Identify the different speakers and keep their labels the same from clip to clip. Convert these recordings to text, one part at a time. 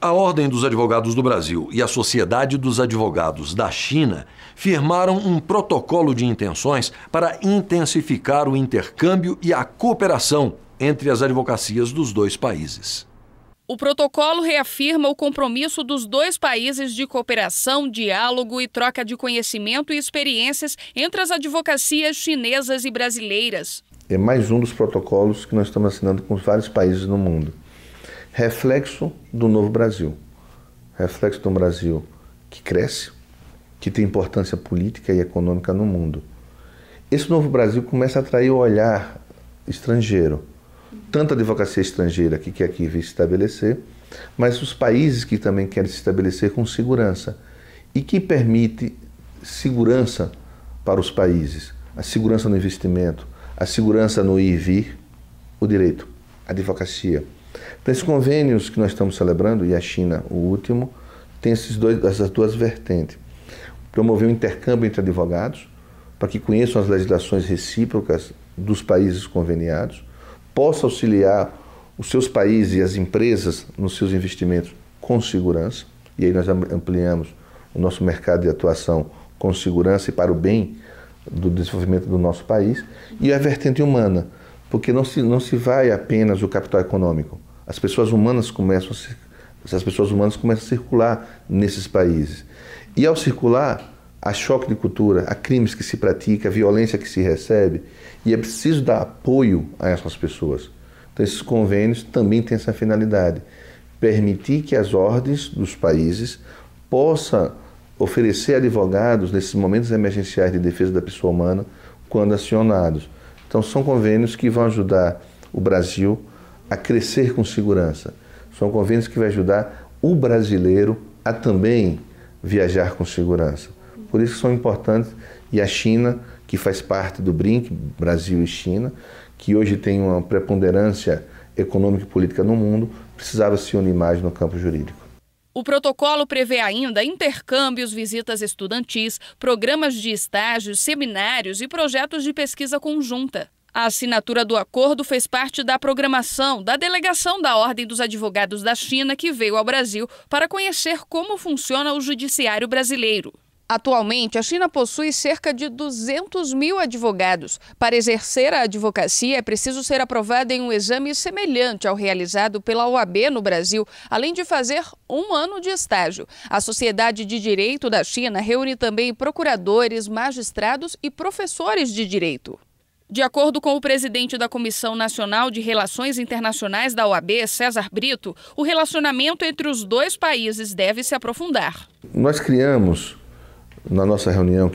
Speaker 1: A Ordem dos Advogados do Brasil e a Sociedade dos Advogados da China firmaram um protocolo de intenções para intensificar o intercâmbio e a cooperação entre as advocacias dos dois países.
Speaker 2: O protocolo reafirma o compromisso dos dois países de cooperação, diálogo e troca de conhecimento e experiências entre as advocacias chinesas e brasileiras.
Speaker 1: É mais um dos protocolos que nós estamos assinando com vários países no mundo reflexo do novo Brasil. Reflexo de um Brasil que cresce, que tem importância política e econômica no mundo. Esse novo Brasil começa a atrair o olhar estrangeiro. Tanto a advocacia estrangeira que quer aqui vir se estabelecer, mas os países que também querem se estabelecer com segurança e que permite segurança para os países, a segurança no investimento, a segurança no ir e vir, o direito, a advocacia, então, esses convênios que nós estamos celebrando, e a China o último, tem esses dois, essas duas vertentes. Promover um intercâmbio entre advogados, para que conheçam as legislações recíprocas dos países conveniados, possa auxiliar os seus países e as empresas nos seus investimentos com segurança, e aí nós ampliamos o nosso mercado de atuação com segurança e para o bem do desenvolvimento do nosso país, e a vertente humana, porque não se, não se vai apenas o capital econômico, as pessoas humanas começam a, as pessoas humanas começam a circular nesses países. E ao circular, há choque de cultura, há crimes que se pratica, violência que se recebe, e é preciso dar apoio a essas pessoas. Então esses convênios também têm essa finalidade, permitir que as ordens dos países possam oferecer advogados nesses momentos emergenciais de defesa da pessoa humana quando acionados. Então são convênios que vão ajudar o Brasil a crescer com segurança. São convênios que vai ajudar o brasileiro a também viajar com segurança. Por isso são importantes e a China, que faz parte do BRIC, Brasil e China, que hoje tem uma preponderância econômica e política no mundo, precisava se unir mais no campo jurídico.
Speaker 2: O protocolo prevê ainda intercâmbios, visitas estudantis, programas de estágios, seminários e projetos de pesquisa conjunta. A assinatura do acordo fez parte da programação da delegação da Ordem dos Advogados da China que veio ao Brasil para conhecer como funciona o judiciário brasileiro. Atualmente, a China possui cerca de 200 mil advogados. Para exercer a advocacia, é preciso ser aprovado em um exame semelhante ao realizado pela OAB no Brasil, além de fazer um ano de estágio. A Sociedade de Direito da China reúne também procuradores, magistrados e professores de direito. De acordo com o presidente da Comissão Nacional de Relações Internacionais da OAB, César Brito, o relacionamento entre os dois países deve se aprofundar.
Speaker 1: Nós criamos, na nossa reunião,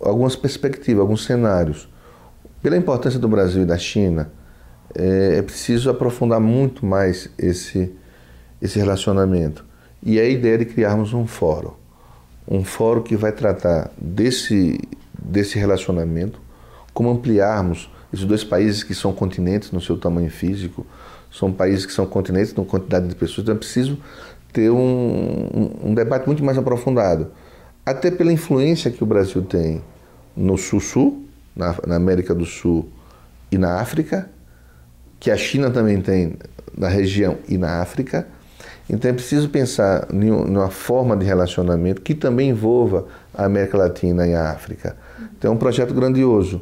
Speaker 1: algumas perspectivas, alguns cenários. Pela importância do Brasil e da China, é, é preciso aprofundar muito mais esse, esse relacionamento. E a ideia é de criarmos um fórum um fórum que vai tratar desse, desse relacionamento como ampliarmos esses dois países que são continentes no seu tamanho físico, são países que são continentes na quantidade de pessoas, então é preciso ter um, um, um debate muito mais aprofundado, até pela influência que o Brasil tem no Sul-Sul, na, na América do Sul e na África, que a China também tem na região e na África. Então é preciso pensar em uma forma de relacionamento que também envolva a América Latina e a África. Então é um projeto grandioso.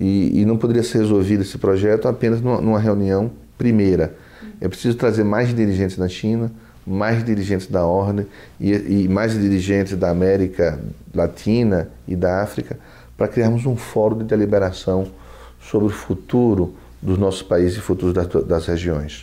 Speaker 1: E, e não poderia ser resolvido esse projeto apenas numa, numa reunião primeira. É preciso trazer mais dirigentes da China, mais dirigentes da Ordem e, e mais dirigentes da América Latina e da África para criarmos um fórum de deliberação sobre o futuro dos nossos países e futuros das, das regiões.